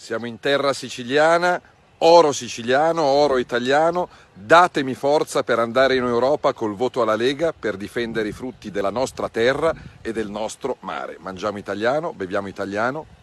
siamo in terra siciliana, oro siciliano, oro italiano, datemi forza per andare in Europa col voto alla Lega per difendere i frutti della nostra terra e del nostro mare. Mangiamo italiano, beviamo italiano,